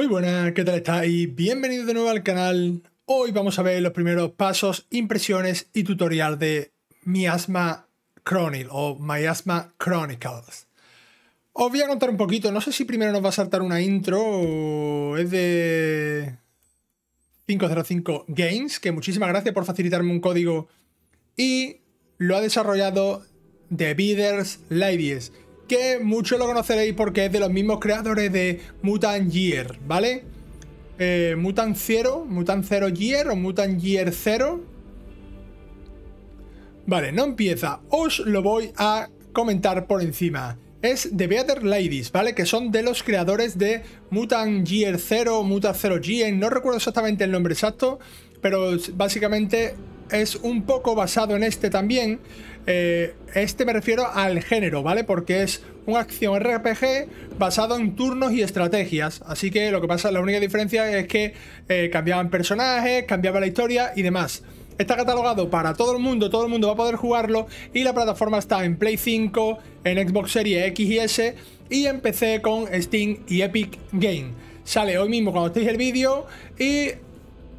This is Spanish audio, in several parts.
Muy buenas, ¿qué tal estáis? Bienvenidos de nuevo al canal. Hoy vamos a ver los primeros pasos, impresiones y tutorial de Miasma Chronicle o Miasma Chronicles. Os voy a contar un poquito, no sé si primero nos va a saltar una intro es de 505 Games, que muchísimas gracias por facilitarme un código y lo ha desarrollado The Beaters Ladies que muchos lo conoceréis porque es de los mismos creadores de Mutant Year, ¿vale? Eh, Mutant Zero, Mutant Zero Year o Mutant Year Zero. Vale, no empieza. Os lo voy a comentar por encima. Es The Better Ladies, ¿vale? Que son de los creadores de Mutant Year Zero, Mutant Zero Year, no recuerdo exactamente el nombre exacto, pero básicamente es un poco basado en este también. Eh, este me refiero al género, ¿vale? Porque es una acción RPG basado en turnos y estrategias. Así que lo que pasa, la única diferencia es que eh, cambiaban personajes, cambiaba la historia y demás. Está catalogado para todo el mundo, todo el mundo va a poder jugarlo y la plataforma está en Play 5, en Xbox Series X y S y en PC con Steam y Epic Game. Sale hoy mismo cuando estéis el vídeo y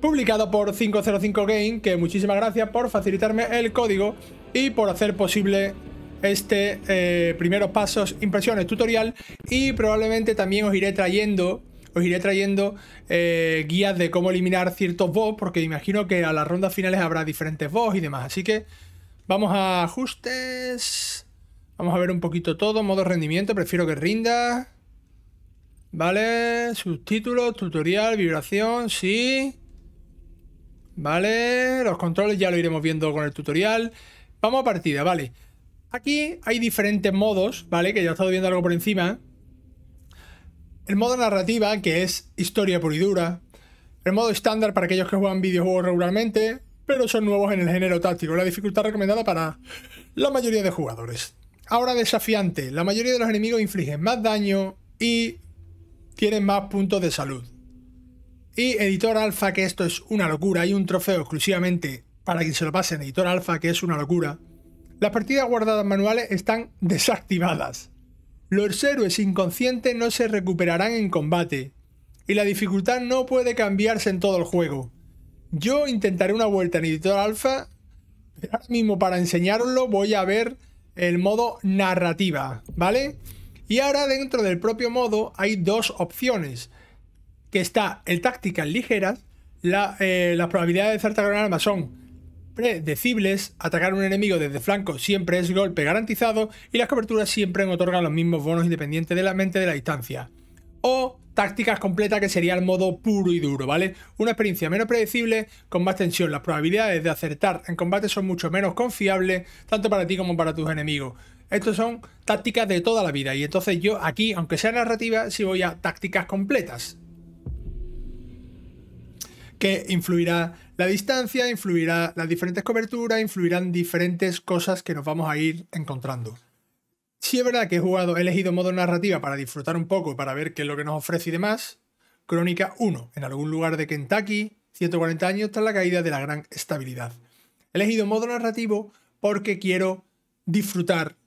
publicado por 505 Game, que muchísimas gracias por facilitarme el código y por hacer posible este eh, primeros pasos, impresiones, tutorial y probablemente también os iré trayendo os iré trayendo eh, guías de cómo eliminar ciertos bots porque imagino que a las rondas finales habrá diferentes bots y demás, así que vamos a ajustes vamos a ver un poquito todo, modo rendimiento, prefiero que rinda vale, subtítulos, tutorial, vibración, sí Vale, los controles ya lo iremos viendo con el tutorial. Vamos a partida, vale. Aquí hay diferentes modos, ¿vale? Que ya he estado viendo algo por encima. El modo narrativa, que es historia pura y dura. El modo estándar para aquellos que juegan videojuegos regularmente, pero son nuevos en el género táctico. La dificultad recomendada para la mayoría de jugadores. Ahora desafiante. La mayoría de los enemigos infligen más daño y tienen más puntos de salud. Y Editor Alfa, que esto es una locura. Hay un trofeo exclusivamente para quien se lo pase en Editor Alfa, que es una locura. Las partidas guardadas manuales están desactivadas. Los héroes inconscientes no se recuperarán en combate. Y la dificultad no puede cambiarse en todo el juego. Yo intentaré una vuelta en Editor Alfa. Pero ahora mismo para enseñarlo voy a ver el modo narrativa, ¿vale? Y ahora dentro del propio modo hay dos opciones que está el tácticas ligeras, las eh, probabilidades de acertar un arma son predecibles, atacar a un enemigo desde flanco siempre es golpe garantizado y las coberturas siempre otorgan los mismos bonos independientes de la mente de la distancia. O tácticas completas que sería el modo puro y duro, ¿vale? Una experiencia menos predecible, con más tensión. Las probabilidades de acertar en combate son mucho menos confiables, tanto para ti como para tus enemigos. Estas son tácticas de toda la vida y entonces yo aquí, aunque sea narrativa, si voy a tácticas completas que influirá la distancia, influirá las diferentes coberturas, influirán diferentes cosas que nos vamos a ir encontrando. Si es verdad que he jugado, he elegido modo narrativa para disfrutar un poco, para ver qué es lo que nos ofrece y demás. Crónica 1, en algún lugar de Kentucky, 140 años tras la caída de la gran estabilidad. He elegido modo narrativo porque quiero disfrutar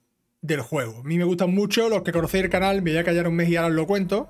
del juego. A mí me gustan mucho, los que conocéis el canal, me voy a callar un mes y ahora os lo cuento,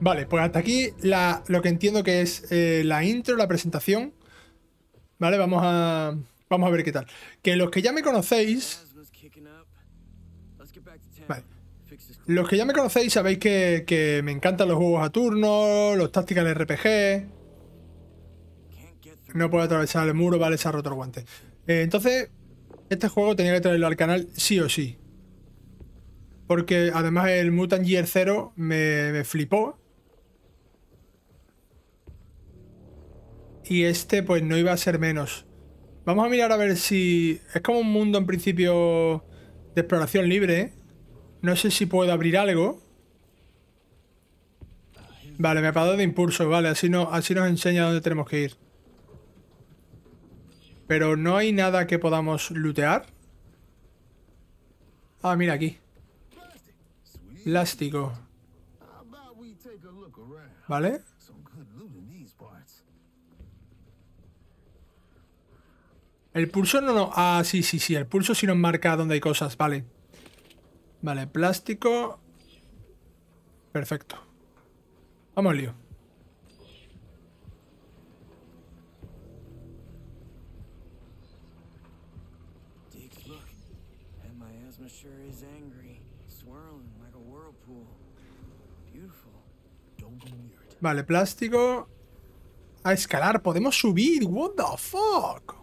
Vale, pues hasta aquí lo que entiendo que es eh, la intro, la presentación. Vale, vamos a, vamos a ver qué tal. Que los que ya me conocéis... Vale. Los que ya me conocéis sabéis que, me encantan los juegos a turno, los tácticas RPG... No puedo atravesar el muro, vale, se ha roto el guante. Eh, entonces, este juego tenía que traerlo al canal sí o sí. Porque además el Mutant Gear 0 me, flipó. Y este pues no iba a ser menos. Vamos a mirar a ver si... Es como un mundo en principio de exploración libre. ¿eh? No sé si puedo abrir algo. Vale, me ha parado de impulso. Vale, así, no, así nos enseña dónde tenemos que ir. Pero no hay nada que podamos lootear. Ah, mira aquí. Plástico. ¿Vale? El pulso no, no. Ah, sí, sí, sí. El pulso sí nos marca donde hay cosas. Vale. Vale, plástico. Perfecto. Vamos, lío. Vale, plástico. A escalar, podemos subir. What the fuck?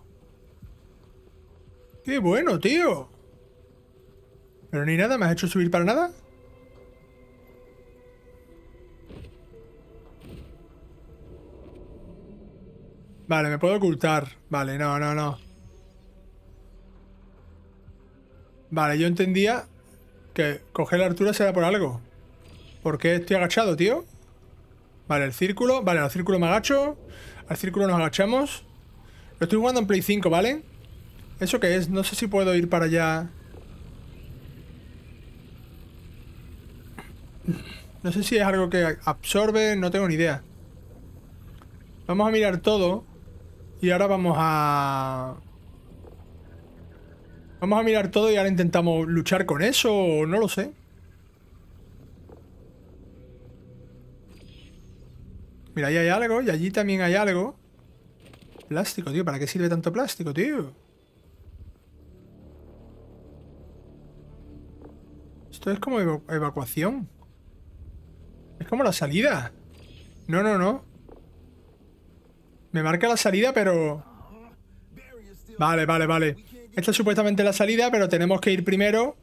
Qué bueno, tío. Pero ni nada, ¿me has hecho subir para nada? Vale, me puedo ocultar. Vale, no, no, no. Vale, yo entendía que coger la altura será por algo. ¿Por qué estoy agachado, tío? Vale, el círculo. Vale, al círculo me agacho. Al círculo nos agachamos. Lo estoy jugando en Play 5, ¿vale? ¿Eso qué es? No sé si puedo ir para allá. No sé si es algo que absorbe, no tengo ni idea. Vamos a mirar todo. Y ahora vamos a... Vamos a mirar todo y ahora intentamos luchar con eso, no lo sé. Mira, ahí hay algo y allí también hay algo. Plástico, tío. ¿Para qué sirve tanto plástico, tío? Esto es como evacuación. Es como la salida. No, no, no. Me marca la salida, pero... Vale, vale, vale. Esta es supuestamente la salida, pero tenemos que ir primero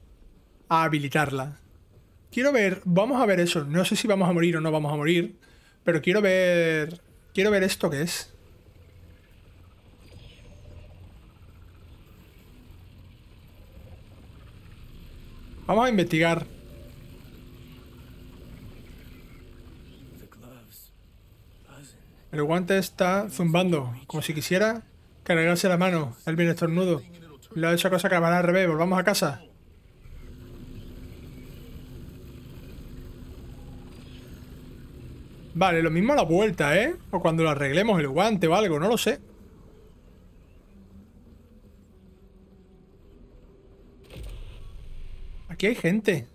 a habilitarla. Quiero ver... Vamos a ver eso. No sé si vamos a morir o no vamos a morir. Pero quiero ver... Quiero ver esto que es. Vamos a investigar. El guante está zumbando, como si quisiera cargarse la mano. Él viene estornudo. Le ha hecho cosa que va al revés. Volvamos a casa. Vale, lo mismo a la vuelta, ¿eh? O cuando lo arreglemos el guante o algo, no lo sé. Aquí hay gente.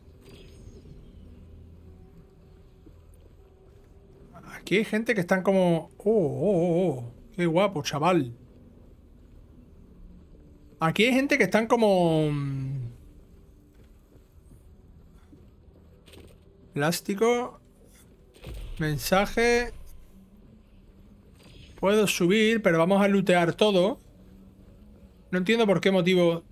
Aquí hay gente que están como... ¡Oh, oh, oh! oh ¡Qué guapo, chaval! Aquí hay gente que están como... Mm, plástico... Mensaje. Puedo subir, pero vamos a lootear todo. No entiendo por qué motivo...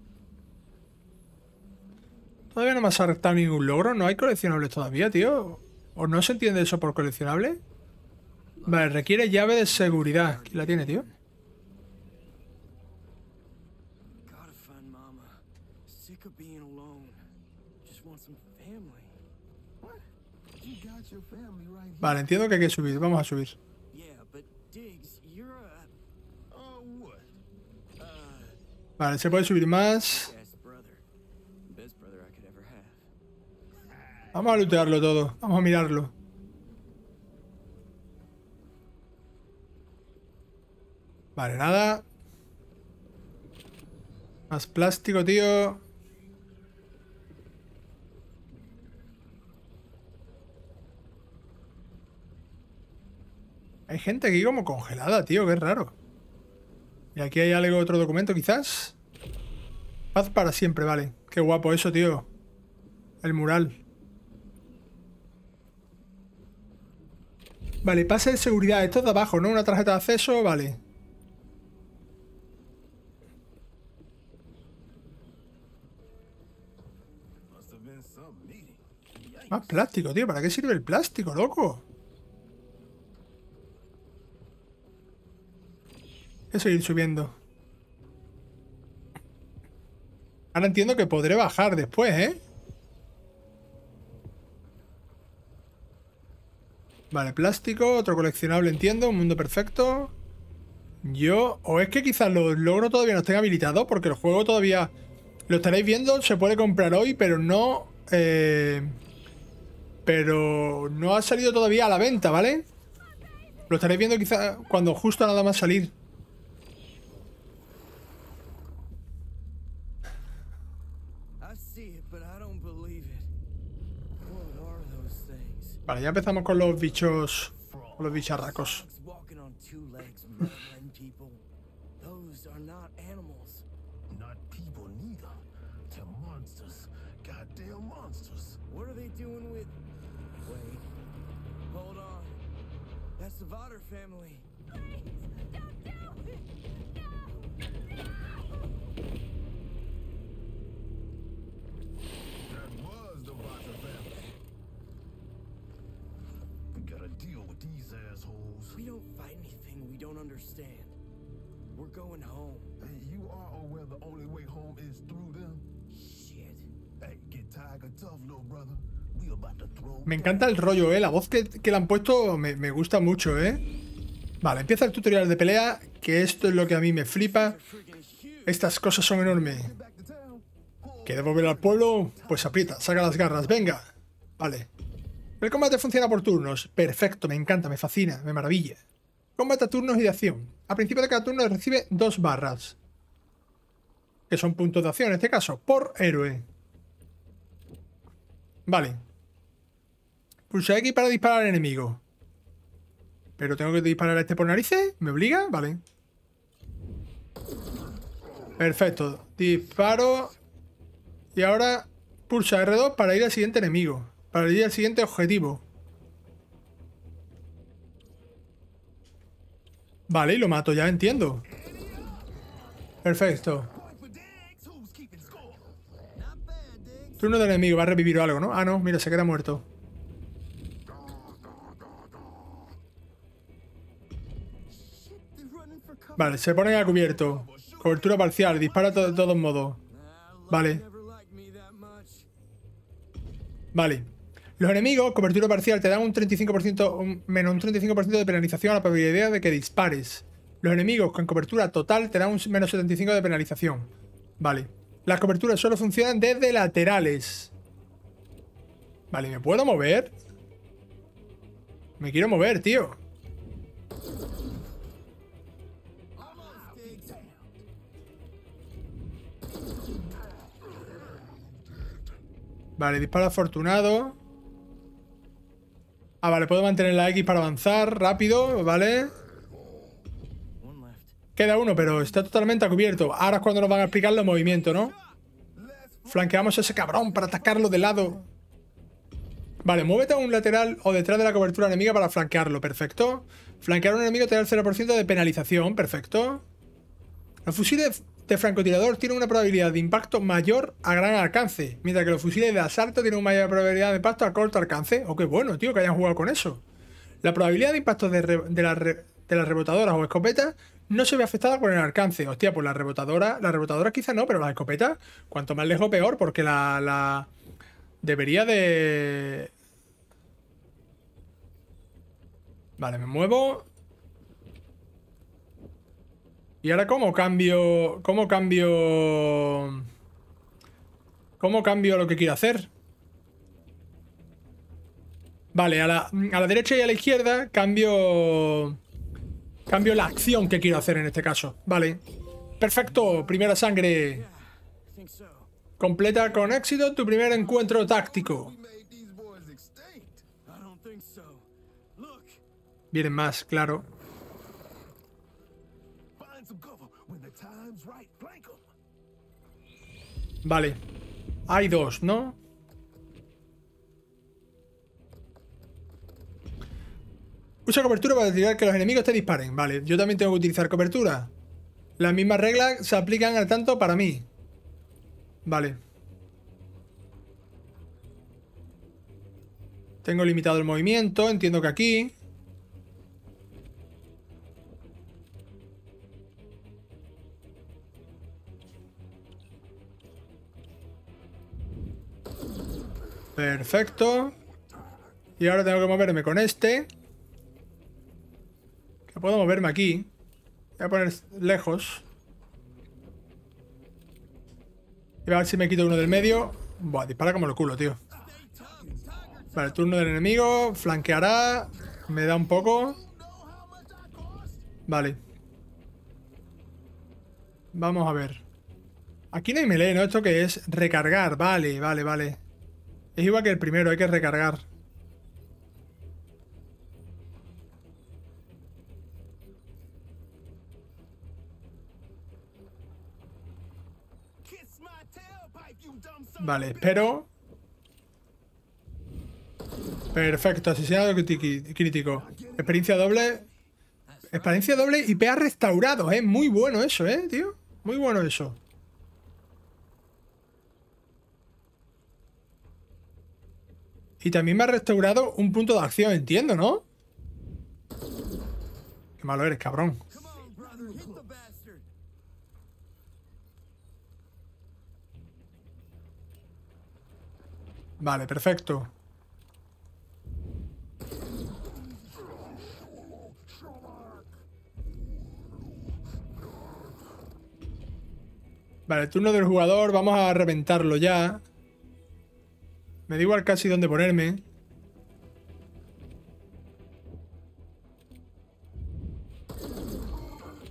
Todavía no me ha saltado ningún logro. No hay coleccionables todavía, tío. ¿O no se entiende eso por coleccionable? Vale, requiere llave de seguridad. ¿Quién la tiene, tío? Vale, entiendo que hay que subir. Vamos a subir. Vale, se puede subir más. Vamos a lootearlo todo. Vamos a mirarlo. Vale, nada. Más plástico, tío. Hay gente aquí como congelada, tío, qué raro. Y aquí hay algo, otro documento, quizás. Paz para siempre, vale. Qué guapo eso, tío. El mural. Vale, pase de seguridad. Esto es de abajo, ¿no? Una tarjeta de acceso, vale. Más plástico, tío. ¿Para qué sirve el plástico, loco? Es seguir subiendo. Ahora entiendo que podré bajar después, ¿eh? Vale, plástico, otro coleccionable, entiendo, un mundo perfecto. Yo, o es que quizás los logros todavía no estén habilitados, porque el juego todavía, lo estaréis viendo, se puede comprar hoy, pero no, eh, pero no ha salido todavía a la venta, ¿vale? Lo estaréis viendo quizás cuando justo nada más salir. Vale, ya empezamos con los bichos. Con los bicharracos. with these assholes? We don't fight anything we don't understand. We're going home. Hey, you are aware the only way home is through them? Shit. Hey, get tiger tough, little brother. We about to throw me encanta el rollo, eh. La voz que, que le han puesto me, me gusta mucho, eh. Vale, empieza el tutorial de pelea, que esto es lo que a mí me flipa. Estas cosas son enormes. ¿Quieres volver al pueblo? Pues aprieta, saca las garras, venga. Vale. El combate funciona por turnos. Perfecto, me encanta, me fascina, me maravilla. Combate a turnos y de acción. A principio de cada turno recibe dos barras. Que son puntos de acción, en este caso, por héroe. Vale. Pulsa X para disparar al enemigo. Pero tengo que disparar a este por narices. ¿Me obliga? Vale. Perfecto. Disparo. Y ahora pulsa R2 para ir al siguiente enemigo. Para el siguiente, objetivo. Vale, y lo mato, ya entiendo. Perfecto. Turno del enemigo, va a revivir algo, ¿no? Ah, no, mira, se queda muerto. Vale, se pone a cubierto. Cobertura parcial, dispara de todos modos. Vale. Vale. Los enemigos, cobertura parcial, te dan un 35%, menos un 35% de penalización a la probabilidad de que dispares. Los enemigos con cobertura total te dan un menos 75% de penalización. Vale. Las coberturas solo funcionan desde laterales. Vale, ¿me puedo mover? Me quiero mover, tío. Vale, disparo afortunado. Ah, vale, puedo mantener la X para avanzar rápido, ¿vale? Queda uno, pero está totalmente a cubierto. Ahora es cuando nos van a explicar los movimientos, ¿no? Flanqueamos a ese cabrón para atacarlo de lado. Vale, muévete a un lateral o detrás de la cobertura enemiga para flanquearlo. Perfecto. Flanquear a un enemigo te da el 0% de penalización. Perfecto. fusil fusiles de este francotirador tiene una probabilidad de impacto mayor a gran alcance, mientras que los fusiles de asalto tienen una mayor probabilidad de impacto a corto alcance. O oh, qué bueno, tío, que hayan jugado con eso. La probabilidad de impacto de, las rebotadoras o escopetas no se ve afectada por el alcance. Hostia, pues la rebotadora, las rebotadoras quizá no, pero las escopetas, cuanto más lejos, peor, porque la debería de... Vale, me muevo. ¿Y ahora cómo cambio... cómo cambio... cómo cambio lo que quiero hacer? Vale, a la, derecha y a la izquierda cambio... Cambio la acción que quiero hacer en este caso. Vale. Perfecto. Primera sangre. Completa con éxito tu primer encuentro táctico. Vienen más, claro. Vale. Hay dos, ¿no? Usa cobertura para decir que los enemigos te disparen. Vale, yo también tengo que utilizar cobertura. Las mismas reglas se aplican al tanto para mí. Vale. Tengo limitado el movimiento, entiendo que aquí... Perfecto. Y ahora tengo que moverme con este. Que puedo moverme aquí. Voy a poner lejos. Y a ver si me quito uno del medio. Buah, dispara como lo culo, tío. el turno del enemigo. Flanqueará. Me da un poco. Vale. Vamos a ver. Aquí no hay melee, ¿no? ¿Esto que es? Recargar. Vale, vale, vale. Es igual que el primero, hay que recargar. Vale, espero. Perfecto, asesinado crítico. Experiencia doble. Experiencia doble y PA restaurado, ¿eh? Muy bueno eso, ¿eh, tío? Muy bueno eso. Y también me ha restaurado un punto de acción, entiendo, ¿no? Qué malo eres, cabrón. Vale, perfecto. Vale, turno del jugador, vamos a reventarlo ya. Me da igual casi dónde ponerme.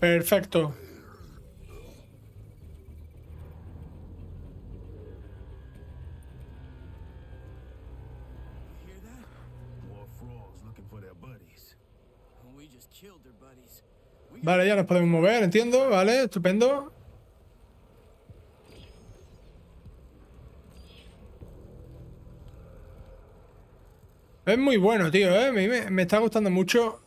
Perfecto. Vale, ya nos podemos mover, entiendo, vale, estupendo. Es muy bueno, tío, ¿eh? Me, me está gustando mucho.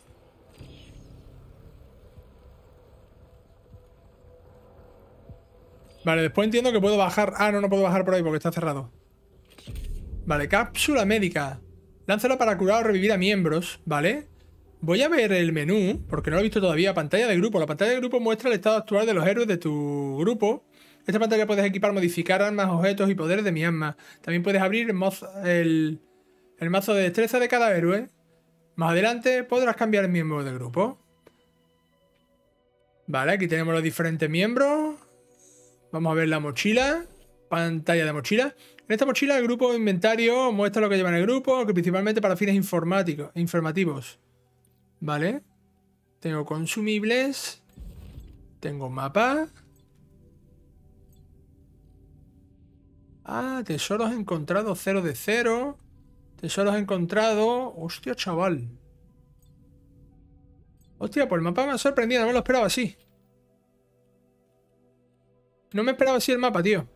Vale, después entiendo que puedo bajar. Ah, no, no puedo bajar por ahí porque está cerrado. Vale, cápsula médica. Lánzala para curar o revivir a miembros, ¿vale? Voy a ver el menú, porque no lo he visto todavía. Pantalla de grupo. La pantalla de grupo muestra el estado actual de los héroes de tu grupo. Esta pantalla puedes equipar, modificar armas, objetos y poderes de mi arma. También puedes abrir el, el mazo de destreza de cada héroe. Más adelante podrás cambiar el miembro del grupo. Vale, aquí tenemos los diferentes miembros. Vamos a ver la mochila. Pantalla de mochila. En esta mochila el grupo de inventario muestra lo que lleva en el grupo, que principalmente para fines informáticos, informativos. Vale. Tengo consumibles. Tengo mapa. Ah, tesoros encontrados Cero de cero. Tesoros encontrado. Hostia, chaval. Hostia, pues el mapa me ha sorprendido. No me lo esperaba así. No me esperaba así el mapa, tío.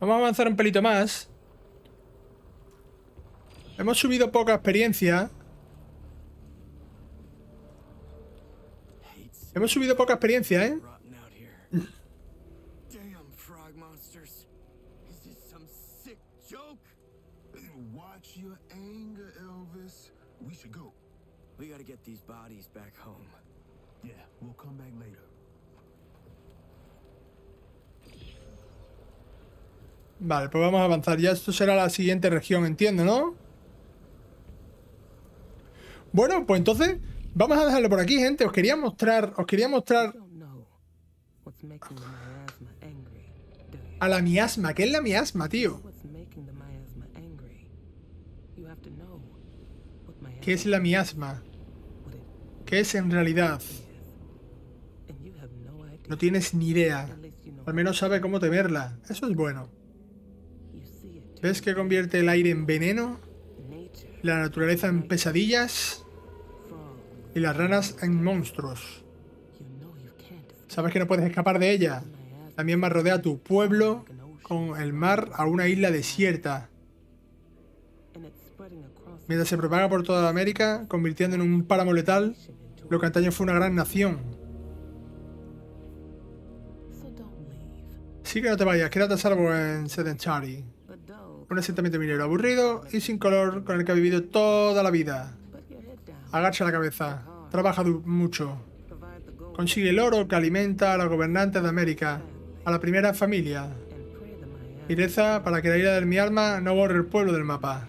Vamos a avanzar un pelito más. Hemos subido poca experiencia. Hemos subido poca experiencia, ¿eh? Vale, pues vamos a avanzar. Ya esto será la siguiente región, entiendo, ¿no? Bueno, pues entonces vamos a dejarlo por aquí, gente. Os quería mostrar, os quería mostrar a la miasma. ¿Qué es la miasma, tío? ¿Qué es la miasma? ¿Qué es en realidad? No tienes ni idea. Al menos sabe cómo temerla. Eso es bueno. ¿Ves que convierte el aire en veneno? La naturaleza en pesadillas. Y las ranas en monstruos. Sabes que no puedes escapar de ella. También más rodea tu pueblo con el mar a una isla desierta mientras se propaga por toda América, convirtiendo en un páramo letal lo que antaño fue una gran nación. Sí que no te vayas, quédate salvo en Sedentary. Un asentamiento minero aburrido y sin color con el que ha vivido toda la vida. Agacha la cabeza. Trabaja mucho. Consigue el oro que alimenta a la gobernante de América, a la primera familia. Y para que la ira de mi alma no borre el pueblo del mapa.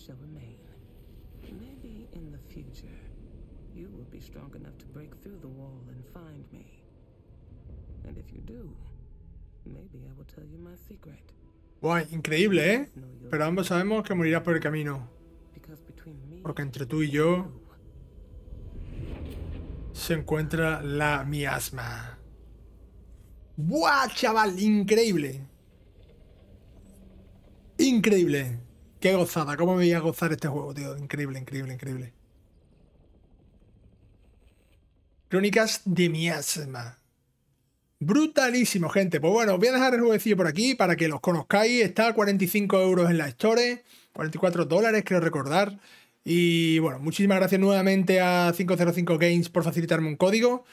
shall remain. Maybe in the future, you will be strong enough to break through the wall and find me. And if you do, maybe I will tell you my secret. Wow, increíble, ¿eh? Pero ambos sabemos que morirás por el camino. Porque entre tú y yo se encuentra la miasma. ¡Buah, chaval! Increíble. Increíble. Qué gozada, cómo me voy a gozar este juego, tío. Increíble, increíble, increíble. Crónicas de miasma. Brutalísimo, gente. Pues bueno, voy a dejar el jueguecillo por aquí para que los conozcáis. Está a 45 euros en la Store, 44 dólares, creo recordar. Y bueno, muchísimas gracias nuevamente a 505 Games por facilitarme un código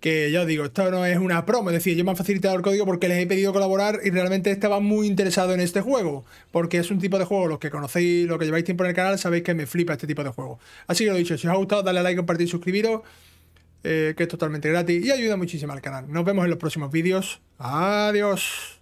que yo digo, esto no es una promo, es decir, yo me he facilitado el código porque les he pedido colaborar y realmente estaba muy interesado en este juego, porque es un tipo de juego, los que conocéis, los que lleváis tiempo en el canal, sabéis que me flipa este tipo de juego. Así que lo dicho, si os ha gustado, dale a like, compartir, suscribiros, eh, que es totalmente gratis y ayuda muchísimo al canal. Nos vemos en los próximos vídeos. Adiós.